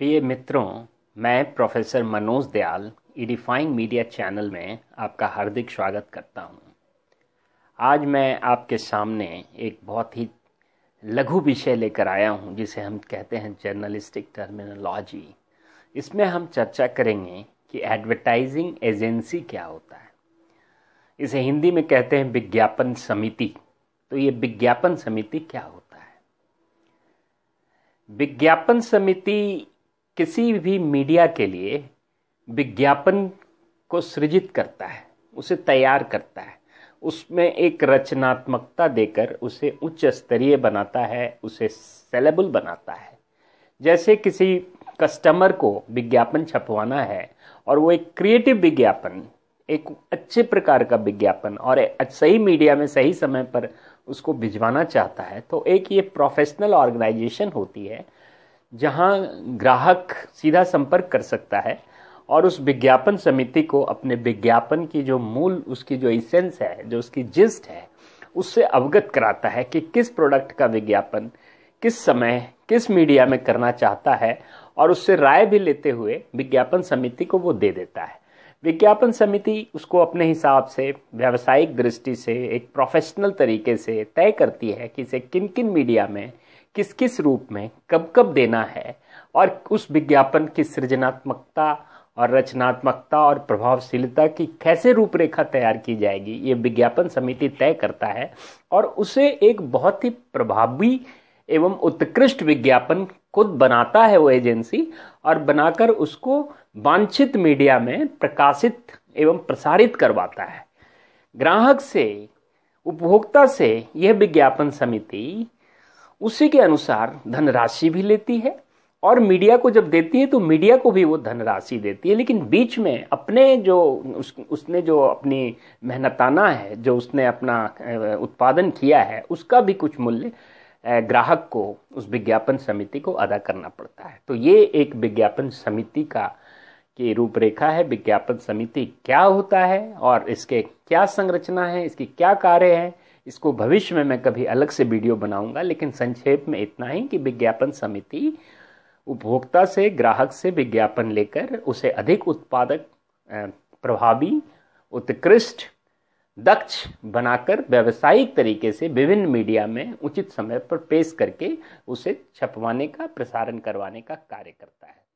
प्रिय मित्रों मैं professor Manoj Dayal edifying media channel में आपका हार्दिक स्वागत करता हूं। आज मैं आपके सामने एक बहुत ही लघु विषय लेकर आया हूं जिसे हम कहते हैं जर्नलिस्टिक टर्मिनोलॉजी इसमें हम चर्चा करेंगे कि एडवर्टाइजिंग एजेंसी क्या होता है इसे हिंदी में कहते हैं विज्ञापन समिति तो ये विज्ञापन समिति क्या होता है विज्ञापन समिति किसी भी मीडिया के लिए विज्ञापन को सृजित करता है उसे तैयार करता है उसमें एक रचनात्मकता देकर उसे उच्च स्तरीय बनाता है उसे सेलेबल बनाता है जैसे किसी कस्टमर को विज्ञापन छपवाना है और वो एक क्रिएटिव विज्ञापन एक अच्छे प्रकार का विज्ञापन और सही मीडिया में सही समय पर उसको भिजवाना चाहता है तो एक ये प्रोफेशनल ऑर्गेनाइजेशन होती है जहां ग्राहक सीधा संपर्क कर सकता है और उस विज्ञापन समिति को अपने विज्ञापन की जो मूल उसकी जो इसेंस है जो उसकी जिस्ट है उससे अवगत कराता है कि किस प्रोडक्ट का विज्ञापन किस समय किस मीडिया में करना चाहता है और उससे राय भी लेते हुए विज्ञापन समिति को वो दे देता है विज्ञापन समिति उसको अपने हिसाब से व्यावसायिक दृष्टि से एक प्रोफेशनल तरीके से तय करती है कि इसे किन किन मीडिया में किस किस रूप में कब कब देना है और उस विज्ञापन की सृजनात्मकता और रचनात्मकता और प्रभावशीलता की कैसे रूपरेखा तैयार की जाएगी ये विज्ञापन समिति तय करता है और उसे एक बहुत ही प्रभावी एवं उत्कृष्ट विज्ञापन खुद बनाता है वो एजेंसी और बनाकर उसको वांछित मीडिया में प्रकाशित एवं प्रसारित करवाता है ग्राहक से उपभोक्ता से यह विज्ञापन समिति उसी के अनुसार धनराशि भी लेती है और मीडिया को जब देती है तो मीडिया को भी वो धनराशि देती है लेकिन बीच में अपने जो उस, उसने जो अपनी मेहनताना है जो उसने अपना उत्पादन किया है उसका भी कुछ मूल्य ग्राहक को उस विज्ञापन समिति को अदा करना पड़ता है तो ये एक विज्ञापन समिति का की रूपरेखा है विज्ञापन समिति क्या होता है और इसके क्या संरचना है इसकी क्या कार्य है इसको भविष्य में मैं कभी अलग से वीडियो बनाऊंगा लेकिन संक्षेप में इतना ही कि विज्ञापन समिति उपभोक्ता से ग्राहक से विज्ञापन लेकर उसे अधिक उत्पादक प्रभावी उत्कृष्ट दक्ष बनाकर व्यावसायिक तरीके से विभिन्न मीडिया में उचित समय पर पेश करके उसे छपवाने का प्रसारण करवाने का कार्य करता है